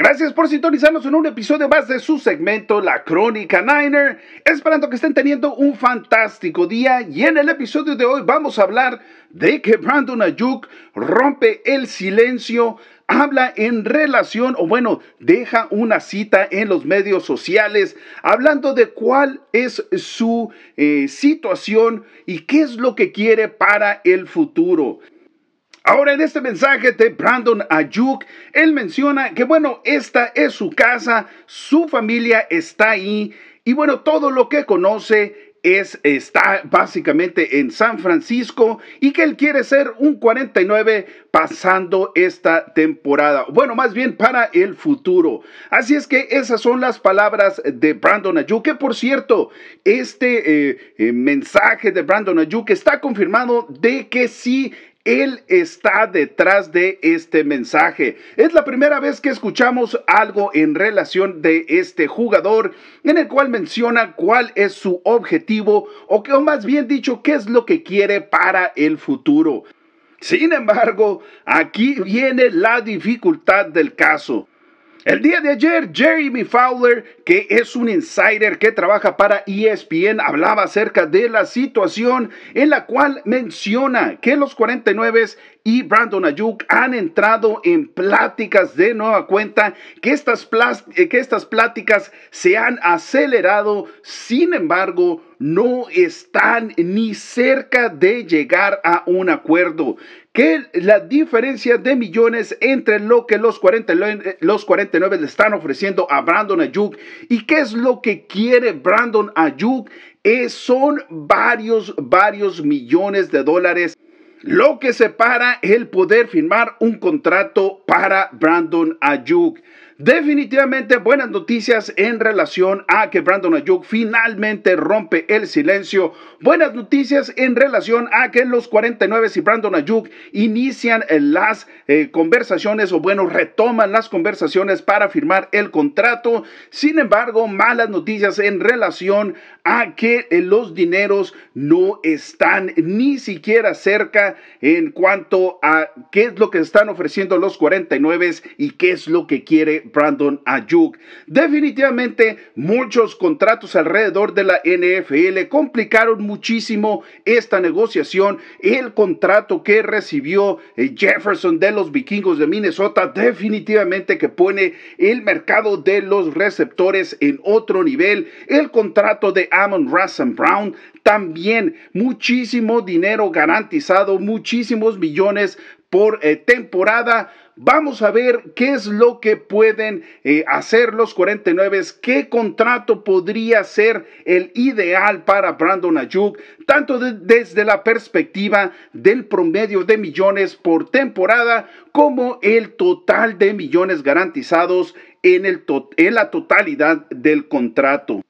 Gracias por sintonizarnos en un episodio más de su segmento La Crónica Niner, esperando que estén teniendo un fantástico día y en el episodio de hoy vamos a hablar de que Brandon Ayuk rompe el silencio habla en relación o bueno, deja una cita en los medios sociales hablando de cuál es su eh, situación y qué es lo que quiere para el futuro. Ahora en este mensaje de Brandon Ayuk, él menciona que bueno, esta es su casa, su familia está ahí y bueno, todo lo que conoce es, está básicamente en San Francisco y que él quiere ser un 49 pasando esta temporada. Bueno, más bien para el futuro. Así es que esas son las palabras de Brandon Ayuk. Que por cierto, este eh, eh, mensaje de Brandon Ayuk está confirmado de que sí él está detrás de este mensaje. Es la primera vez que escuchamos algo en relación de este jugador en el cual menciona cuál es su objetivo o, que, o más bien dicho qué es lo que quiere para el futuro. Sin embargo, aquí viene la dificultad del caso. El día de ayer, Jeremy Fowler que es un insider que trabaja para ESPN, hablaba acerca de la situación en la cual menciona que los 49 y Brandon Ayuk han entrado en pláticas de nueva cuenta, que estas, eh, que estas pláticas se han acelerado, sin embargo, no están ni cerca de llegar a un acuerdo. Que la diferencia de millones entre lo que los, 49 eh, los 49 le están ofreciendo a Brandon Ayuk ¿Y qué es lo que quiere Brandon Ayuk? Es, eh, son varios, varios millones de dólares lo que separa el poder firmar un contrato para Brandon Ayuk. Definitivamente buenas noticias en relación a que Brandon Ayuk finalmente rompe el silencio. Buenas noticias en relación a que los 49 y Brandon Ayuk inician eh, las eh, conversaciones o bueno, retoman las conversaciones para firmar el contrato. Sin embargo, malas noticias en relación a que eh, los dineros no están ni siquiera cerca en cuanto a qué es lo que están ofreciendo los 49 y qué es lo que quiere Brandon Ayuk. Definitivamente muchos contratos alrededor de la NFL complicaron muchísimo esta negociación. El contrato que recibió eh, Jefferson de los vikingos de Minnesota definitivamente que pone el mercado de los receptores en otro nivel. El contrato de Amon Russell Brown también muchísimo dinero garantizado, muchísimos millones por eh, temporada. Vamos a ver qué es lo que pueden eh, hacer los 49, qué contrato podría ser el ideal para Brandon Ayuk, tanto desde la perspectiva del promedio de millones por temporada como el total de millones garantizados en, el en la totalidad del contrato.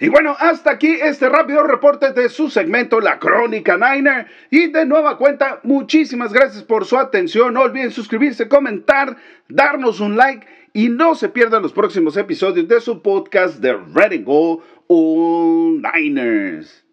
Y bueno, hasta aquí este rápido reporte de su segmento La Crónica Niner. Y de nueva cuenta, muchísimas gracias por su atención. No olviden suscribirse, comentar, darnos un like y no se pierdan los próximos episodios de su podcast de Ready Go All Niners.